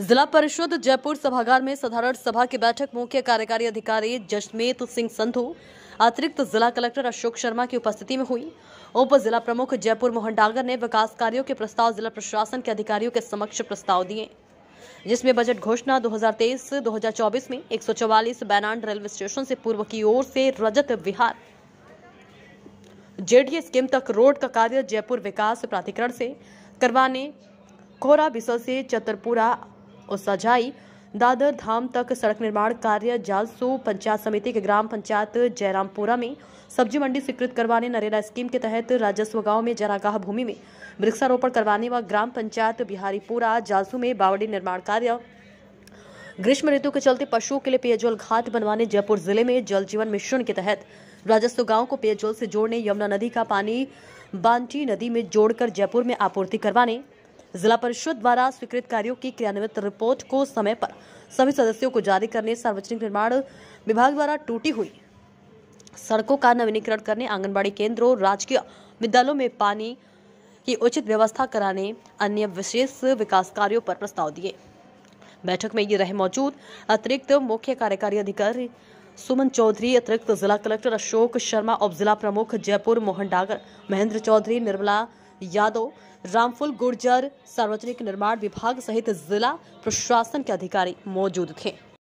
जिला परिषद जयपुर सभागार में साधारण सभा की बैठक मुख्य कार्यकारी अधिकारी जशमेत सिंह संधु अतिरिक्त जिला कलेक्टर अशोक शर्मा की उपस्थिति में हुई उप जिला प्रमुख जयपुर मोहन डांगर ने विकास कार्यों के प्रस्ताव जिला प्रशासन के अधिकारियों के समक्ष प्रस्ताव दिए जिसमें बजट घोषणा 2023-2024 में 144 बैनान रेलवे स्टेशन से पूर्व की ओर से रजत विहार जेडीए स्कीम तक रोड का कार्य जयपुर विकास प्राधिकरण से करवाने खोरा बिसल से चतरपुरा और सजाई दादर धाम तक सड़क निर्माण कार्य जालसू पंचायत समिति के ग्राम पंचायत जयरामपुरा में सब्जी मंडी स्वीकृत करवाने नरेला स्कीम के तहत राजस्व गांव में जनागाह भूमि में वृक्षारोपण करवाने व ग्राम पंचायत बिहारीपुरा जालसू में बावड़ी निर्माण कार्य ग्रीष्म ऋतु के चलते पशुओं के लिए पेयजल घाट बनवाने जयपुर जिले में जल जीवन मिशन के तहत राजस्व गांव को पेयजल से जोड़ने यमुना नदी का पानी बांटी नदी में जोड़कर जयपुर में आपूर्ति करवाने जिला परिषद द्वारा स्वीकृत कार्यो की क्रियान्वित रिपोर्ट को समय पर सभी सदस्यों को जारी करने सार्वजनिक निर्माण विभाग द्वारा टूटी हुई सड़कों का नवीनीकरण करने आंगनबाड़ी केंद्रों राजकीय विद्यालयों में पानी की उचित व्यवस्था कराने अन्य विशेष विकास कार्यों पर प्रस्ताव दिए बैठक में ये रहे मौजूद अतिरिक्त मुख्य कार्यकारी अधिकारी सुमन चौधरी अतिरिक्त जिला कलेक्टर अशोक शर्मा उप जिला प्रमुख जयपुर मोहन डागर महेंद्र चौधरी निर्मला यादव रामफुल गुर्जर सार्वजनिक निर्माण विभाग सहित जिला प्रशासन के अधिकारी मौजूद थे